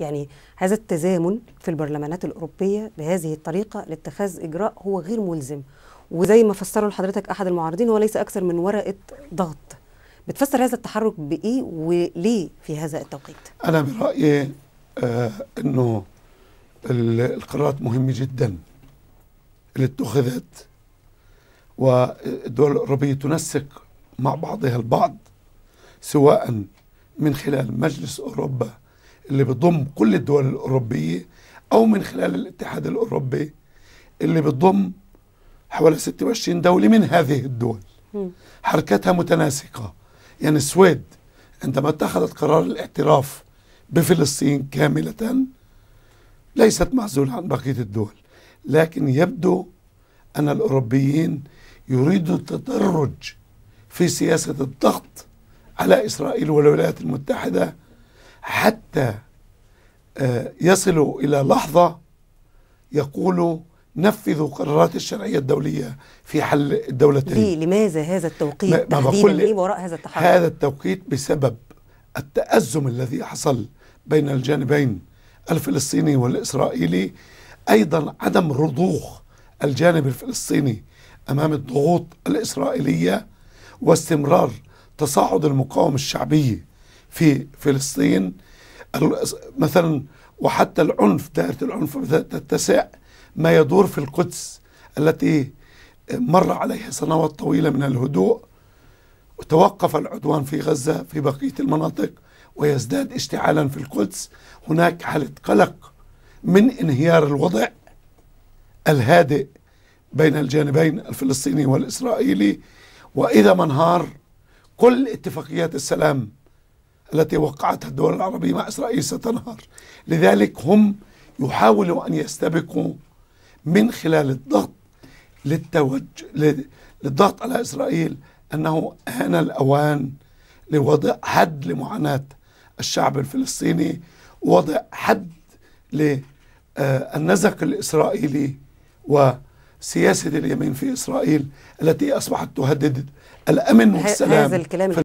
يعني هذا التزامن في البرلمانات الأوروبية بهذه الطريقة لاتخاذ إجراء هو غير ملزم وزي ما فسره لحضرتك أحد المعارضين هو ليس أكثر من ورقة ضغط بتفسر هذا التحرك بإيه وليه في هذا التوقيت؟ أنا برأيي آه أنه القرارات مهمة جدا اللي اتخذت والدول الأوروبية تنسق مع بعضها البعض سواء من خلال مجلس أوروبا اللي بتضم كل الدول الأوروبية أو من خلال الاتحاد الأوروبي اللي بتضم حوالي 26 دولة من هذه الدول حركتها متناسقة يعني السويد عندما اتخذت قرار الاعتراف بفلسطين كاملة ليست معزولة عن بقية الدول لكن يبدو أن الأوروبيين يريدوا التدرج في سياسة الضغط على إسرائيل والولايات المتحدة حتى آه، يصلوا إلى لحظة يقولوا نفذوا قرارات الشرعية الدولية في حل الدولتين ليه لماذا هذا التوقيت بقول ليه وراء هذا التحرك هذا التوقيت بسبب التأزم الذي حصل بين الجانبين الفلسطيني والإسرائيلي أيضا عدم رضوخ الجانب الفلسطيني أمام الضغوط الإسرائيلية واستمرار تصاعد المقاومة الشعبية في فلسطين مثلا وحتى العنف دائرة العنف تتسع ما يدور في القدس التي مر عليها سنوات طويلة من الهدوء وتوقف العدوان في غزة في بقية المناطق ويزداد اشتعالا في القدس هناك حالة قلق من انهيار الوضع الهادئ بين الجانبين الفلسطيني والإسرائيلي وإذا ما انهار كل اتفاقيات السلام التي وقعتها الدول العربية مع إسرائيل ستنهار لذلك هم يحاولوا أن يستبقوا من خلال الضغط للتوجه للضغط على إسرائيل أنه آن الأوان لوضع حد لمعاناة الشعب الفلسطيني ووضع حد للنزق آه، الإسرائيلي وسياسة اليمين في إسرائيل التي أصبحت تهدد الأمن والسلام هذا الكلام